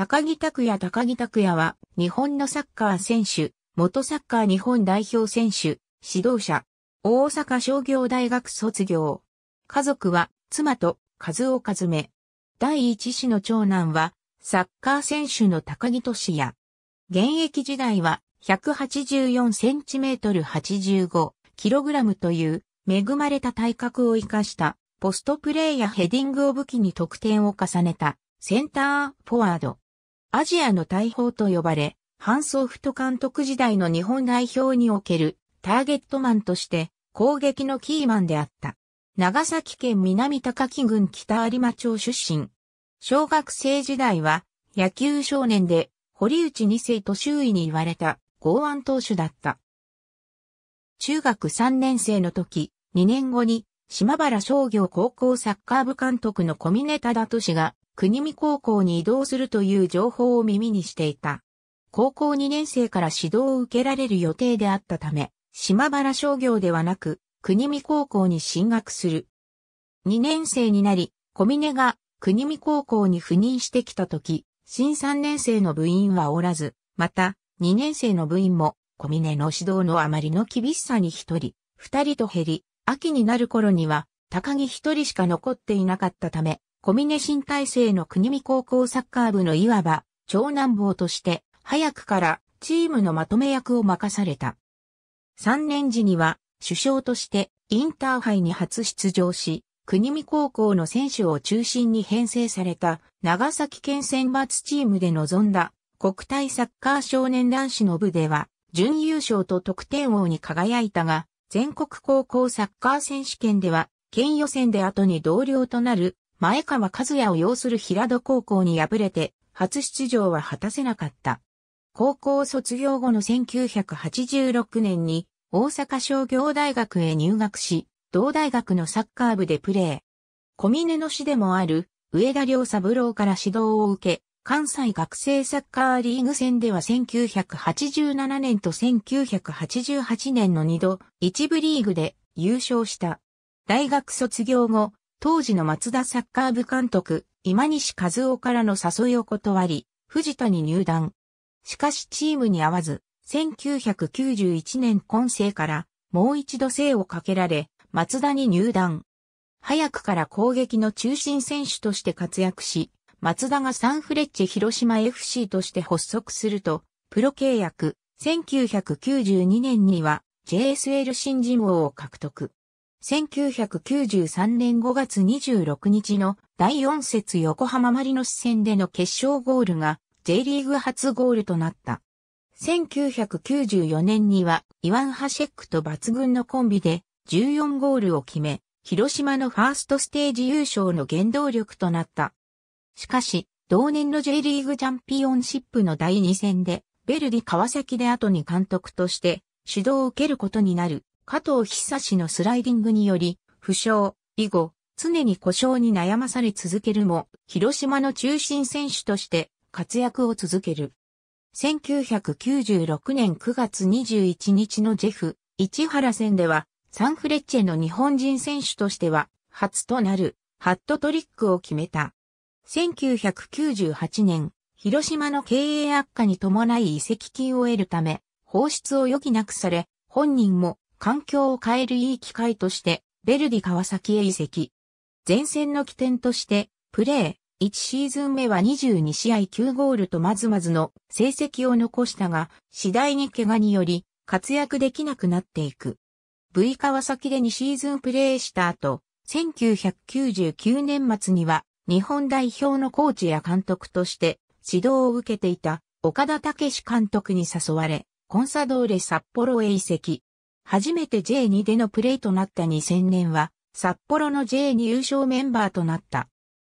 高木拓也高木拓也は、日本のサッカー選手、元サッカー日本代表選手、指導者、大阪商業大学卒業。家族は、妻と、和夫和め。第一子の長男は、サッカー選手の高木俊也。現役時代は、184センチメートル85キログラムという、恵まれた体格を生かした、ポストプレーやヘディングを武器に得点を重ねた、センターフォワード。アジアの大砲と呼ばれ、ハンソーフト監督時代の日本代表におけるターゲットマンとして攻撃のキーマンであった。長崎県南高木郡北有馬町出身。小学生時代は野球少年で堀内二世と周囲に言われた剛腕投手だった。中学3年生の時、2年後に島原商業高校サッカー部監督の小峰忠俊が国見高校に移動するという情報を耳にしていた。高校2年生から指導を受けられる予定であったため、島原商業ではなく、国見高校に進学する。2年生になり、小峰が国見高校に赴任してきた時、新3年生の部員はおらず、また、2年生の部員も、小峰の指導のあまりの厳しさに一人、二人と減り、秋になる頃には、高木一人しか残っていなかったため、小峰新体制の国見高校サッカー部のいわば長男坊として早くからチームのまとめ役を任された。3年時には首相としてインターハイに初出場し、国見高校の選手を中心に編成された長崎県選抜チームで臨んだ国体サッカー少年男子の部では準優勝と得点王に輝いたが、全国高校サッカー選手権では県予選で後に同僚となる前川和也を擁する平戸高校に敗れて、初出場は果たせなかった。高校卒業後の1986年に、大阪商業大学へ入学し、同大学のサッカー部でプレー。小峰の市でもある、上田良三郎から指導を受け、関西学生サッカーリーグ戦では1987年と1988年の2度、一部リーグで優勝した。大学卒業後、当時の松田サッカー部監督、今西和夫からの誘いを断り、藤田に入団。しかしチームに合わず、1991年今世からもう一度生をかけられ、松田に入団。早くから攻撃の中心選手として活躍し、松田がサンフレッチェ広島 FC として発足すると、プロ契約、1992年には JSL 新人王を獲得。1993年5月26日の第4節横浜マリノス戦での決勝ゴールが J リーグ初ゴールとなった。1994年にはイワン・ハシェックと抜群のコンビで14ゴールを決め、広島のファーストステージ優勝の原動力となった。しかし、同年の J リーグチャンピオンシップの第2戦で、ベルディ川崎で後に監督として指導を受けることになる。加藤久志のスライディングにより、負傷、以後、常に故障に悩まされ続けるも、広島の中心選手として活躍を続ける。1996年9月21日のジェフ、市原戦では、サンフレッチェの日本人選手としては、初となる、ハットトリックを決めた。1998年、広島の経営悪化に伴い移籍金を得るため、放出を余儀なくされ、本人も環境を変えるいい機会として、ベルディ川崎へ移籍。前線の起点として、プレー、1シーズン目は22試合9ゴールとまずまずの成績を残したが、次第に怪我により活躍できなくなっていく。V 川崎で2シーズンプレーした後、1999年末には日本代表のコーチや監督として指導を受けていた岡田武史監督に誘われ、コンサドーレ札幌へ移籍。初めて J2 でのプレーとなった2000年は、札幌の J2 優勝メンバーとなった。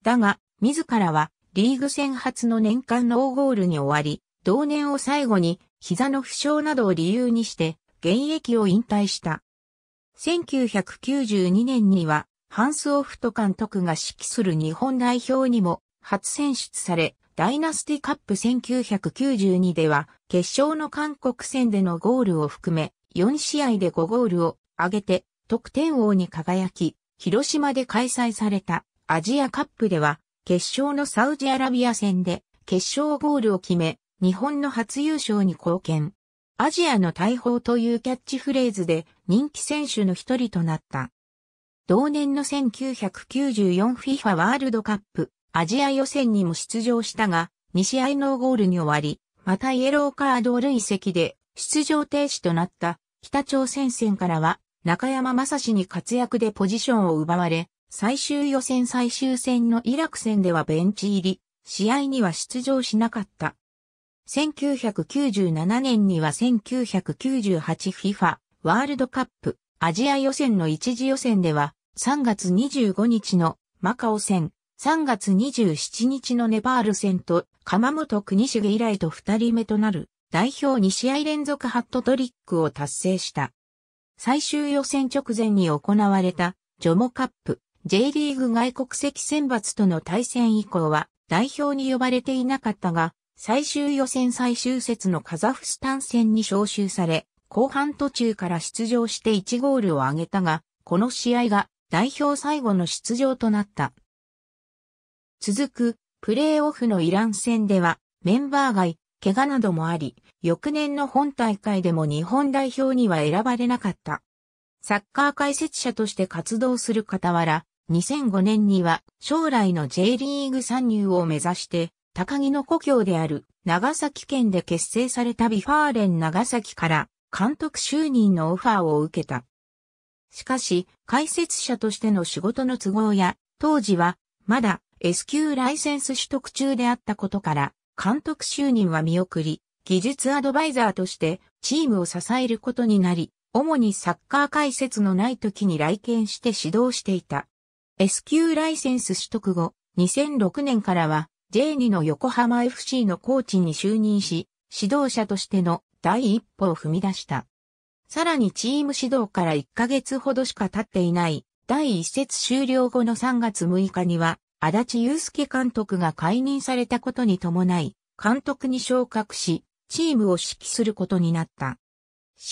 だが、自らはリーグ戦初の年間ノーゴールに終わり、同年を最後に膝の負傷などを理由にして現役を引退した。1992年にはハンスオフト監督が指揮する日本代表にも初選出され、ダイナスティカップ1992では決勝の韓国戦でのゴールを含め4試合で5ゴールを挙げて得点王に輝き、広島で開催されたアジアカップでは決勝のサウジアラビア戦で決勝ゴールを決め、日本の初優勝に貢献。アジアの大砲というキャッチフレーズで人気選手の一人となった。同年の 1994FIFA ワールドカップアジア予選にも出場したが、2試合ノーゴールに終わり、またイエローカード累積で出場停止となった北朝鮮戦からは、中山正史に活躍でポジションを奪われ、最終予選最終戦のイラク戦ではベンチ入り、試合には出場しなかった。1997年には 1998FIFA ワールドカップアジア予選の一次予選では3月25日のマカオ戦、3月27日のネパール戦と鎌本国重以来と2人目となる代表2試合連続ハットトリックを達成した。最終予選直前に行われたジョモカップ J リーグ外国籍選抜との対戦以降は代表に呼ばれていなかったが、最終予選最終節のカザフスタン戦に招集され、後半途中から出場して1ゴールを挙げたが、この試合が代表最後の出場となった。続くプレーオフのイラン戦ではメンバー外怪我などもあり、翌年の本大会でも日本代表には選ばれなかった。サッカー解説者として活動する傍ら、2005年には将来の J リーグ参入を目指して、高木の故郷である長崎県で結成されたビファーレン長崎から監督就任のオファーを受けた。しかし、解説者としての仕事の都合や、当時はまだ S 級ライセンス取得中であったことから、監督就任は見送り、技術アドバイザーとしてチームを支えることになり、主にサッカー解説のない時に来県して指導していた。S 級ライセンス取得後、2006年からは J2 の横浜 FC のコーチに就任し、指導者としての第一歩を踏み出した。さらにチーム指導から1ヶ月ほどしか経っていない第一節終了後の3月6日には足立祐介監督が解任されたことに伴い、監督に昇格し、チームを指揮することになった。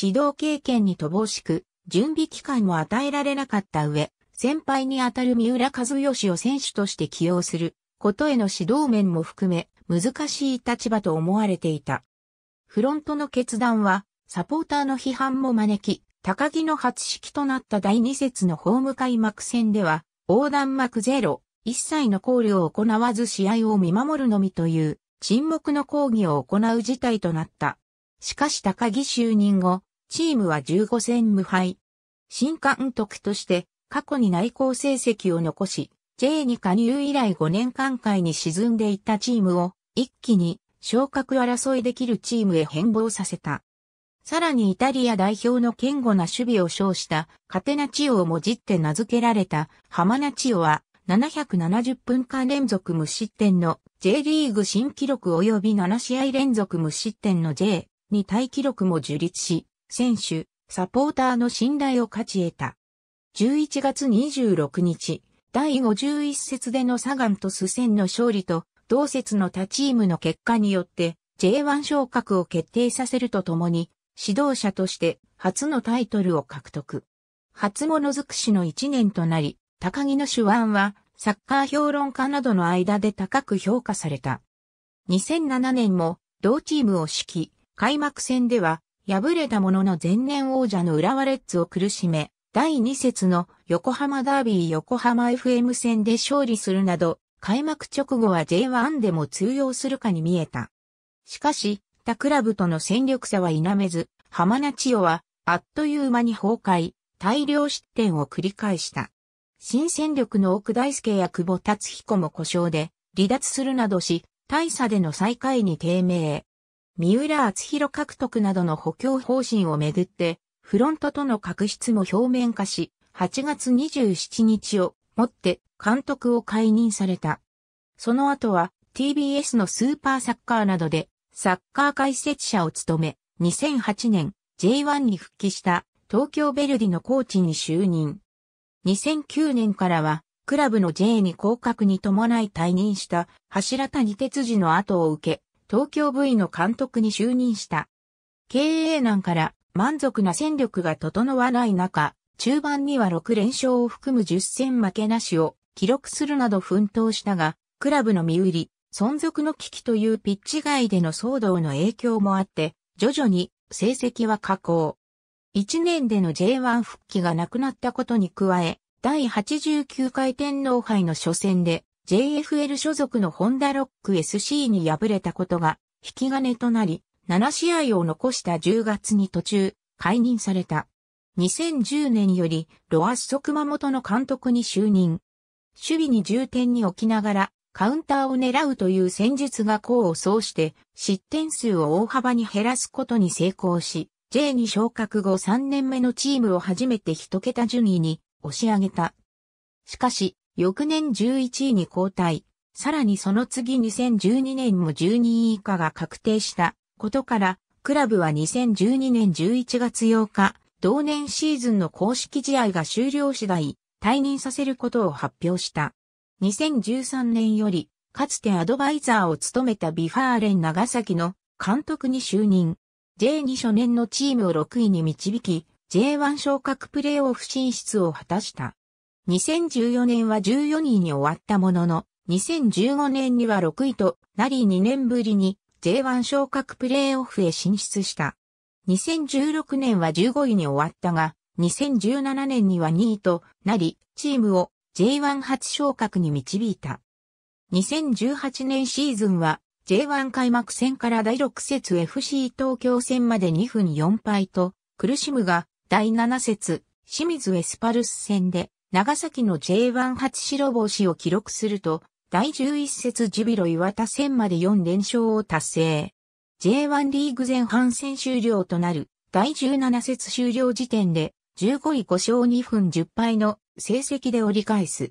指導経験に乏しく、準備期間も与えられなかった上、先輩にあたる三浦和義を選手として起用することへの指導面も含め、難しい立場と思われていた。フロントの決断は、サポーターの批判も招き、高木の初式となった第2節のホーム開幕戦では、横断幕ゼロ、一切の考慮を行わず試合を見守るのみという沈黙の抗議を行う事態となった。しかし高木就任後、チームは15戦無敗。新監督として過去に内向成績を残し、J に加入以来5年間会に沈んでいったチームを一気に昇格争いできるチームへ変貌させた。さらにイタリア代表の堅固な守備を称したカテナチオをもじって名付けられたハマナチオは770分間連続無失点の J リーグ新記録及び7試合連続無失点の J に大記録も樹立し、選手、サポーターの信頼を勝ち得た。11月26日、第51節でのサガンとスセンの勝利と、同節の他チームの結果によって J1 昇格を決定させるとともに、指導者として初のタイトルを獲得。初物尽くしの1年となり、高木の手腕は、サッカー評論家などの間で高く評価された。2007年も、同チームを指揮、開幕戦では、敗れたものの前年王者の浦和レッズを苦しめ、第2節の横浜ダービー横浜 FM 戦で勝利するなど、開幕直後は J1 でも通用するかに見えた。しかし、他クラブとの戦力差は否めず、浜名千代は、あっという間に崩壊、大量失点を繰り返した。新戦力の奥大輔や久保達彦も故障で離脱するなどし、大差での最下位に低迷。三浦厚弘獲得などの補強方針をめぐって、フロントとの確執も表面化し、8月27日をもって監督を解任された。その後は TBS のスーパーサッカーなどでサッカー解説者を務め、2008年 J1 に復帰した東京ベルディのコーチに就任。2009年からは、クラブの J に降格に伴い退任した柱谷哲司の後を受け、東京 V の監督に就任した。経営難から満足な戦力が整わない中、中盤には6連勝を含む10戦負けなしを記録するなど奮闘したが、クラブの身売り、存続の危機というピッチ外での騒動の影響もあって、徐々に成績は下降。1年での J1 復帰がなくなったことに加え、第89回天皇杯の初戦で JFL 所属のホンダロック SC に敗れたことが引き金となり、7試合を残した10月に途中、解任された。2010年より、ロアッソ熊本の監督に就任。守備に重点に置きながら、カウンターを狙うという戦術が功を奏して、失点数を大幅に減らすことに成功し、J に昇格後3年目のチームを初めて一桁順位に押し上げた。しかし、翌年11位に交代、さらにその次2012年も12位以下が確定したことから、クラブは2012年11月8日、同年シーズンの公式試合が終了次第、退任させることを発表した。2013年より、かつてアドバイザーを務めたビファーレン長崎の監督に就任。J2 初年のチームを6位に導き、J1 昇格プレーオフ進出を果たした。2014年は14位に終わったものの、2015年には6位となり2年ぶりに J1 昇格プレーオフへ進出した。2016年は15位に終わったが、2017年には2位となり、チームを J1 初昇格に導いた。2018年シーズンは J1 開幕戦から第6節 FC 東京戦まで2分4敗と苦しむが、第7節清水エスパルス戦で長崎の J1 初白星を記録すると、第11節ジビロ岩田戦まで4連勝を達成。J1 リーグ前半戦終了となる第17節終了時点で15位5勝2分10敗の成績で折り返す。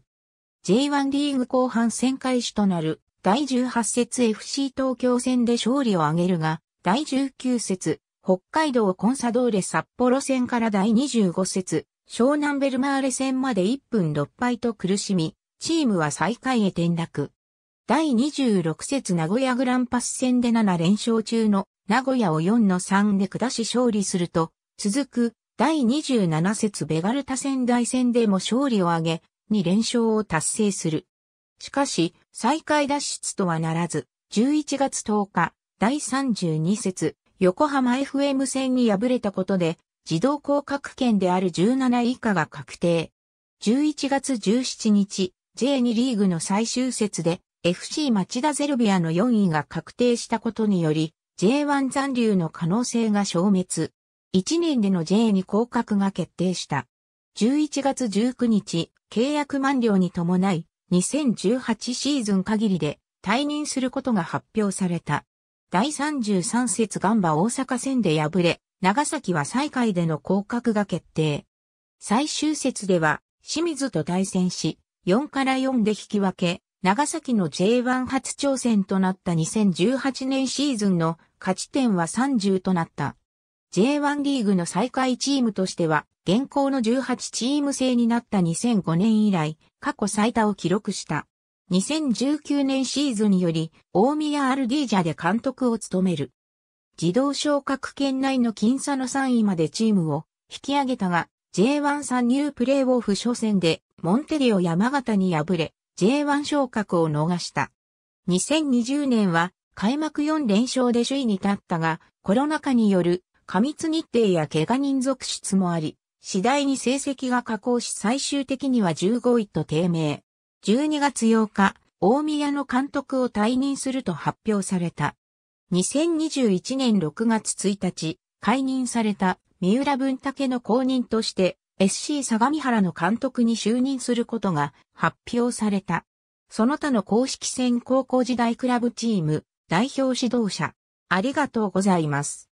J1 リーグ後半戦開始となる第18節 FC 東京戦で勝利を挙げるが、第19節、北海道コンサドーレ札幌戦から第25節、湘南ベルマーレ戦まで1分6敗と苦しみ、チームは最下位へ転落。第26節名古屋グランパス戦で7連勝中の名古屋を4の3で下し勝利すると、続く第27節ベガルタ仙台戦でも勝利を挙げ、2連勝を達成する。しかし、再開脱出とはならず、11月10日、第32節、横浜 FM 戦に敗れたことで、自動降格圏である17位以下が確定。11月17日、J2 リーグの最終節で、FC 町田ゼルビアの4位が確定したことにより、J1 残留の可能性が消滅。1年での J2 降格が決定した。11月19日、契約満了に伴い、2018シーズン限りで退任することが発表された。第33節ガンバ大阪戦で敗れ、長崎は最下位での降格が決定。最終節では、清水と対戦し、4から4で引き分け、長崎の J1 初挑戦となった2018年シーズンの勝ち点は30となった。J1 リーグの最下位チームとしては、現行の18チーム制になった2005年以来、過去最多を記録した。2019年シーズンにより、大宮アルディージャで監督を務める。自動昇格圏内の僅差の3位までチームを引き上げたが、J1 参入プレーオフ初戦で、モンテリオ山形に敗れ、J1 昇格を逃した。2020年は、開幕4連勝で首位に立ったが、コロナ禍による過密日程や怪我人続出もあり、次第に成績が下降し最終的には15位と低迷。12月8日、大宮の監督を退任すると発表された。2021年6月1日、解任された三浦文武の後任として SC 相模原の監督に就任することが発表された。その他の公式戦高校時代クラブチーム代表指導者、ありがとうございます。